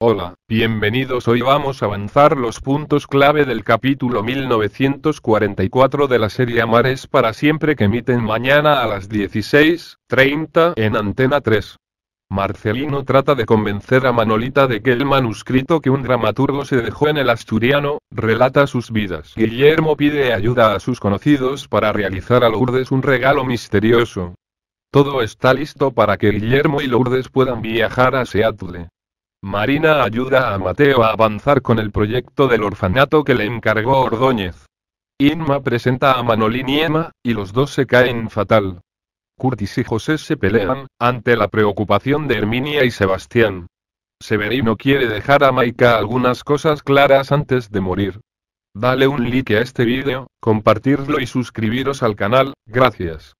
Hola, bienvenidos. Hoy vamos a avanzar los puntos clave del capítulo 1944 de la serie mares para siempre que emiten mañana a las 16.30 en Antena 3. Marcelino trata de convencer a Manolita de que el manuscrito que un dramaturgo se dejó en el asturiano, relata sus vidas. Guillermo pide ayuda a sus conocidos para realizar a Lourdes un regalo misterioso. Todo está listo para que Guillermo y Lourdes puedan viajar a Seattle. Marina ayuda a Mateo a avanzar con el proyecto del orfanato que le encargó Ordóñez. Inma presenta a Manolín y Emma, y los dos se caen fatal. Curtis y José se pelean, ante la preocupación de Herminia y Sebastián. Severino quiere dejar a Maika algunas cosas claras antes de morir. Dale un like a este vídeo, compartirlo y suscribiros al canal, gracias.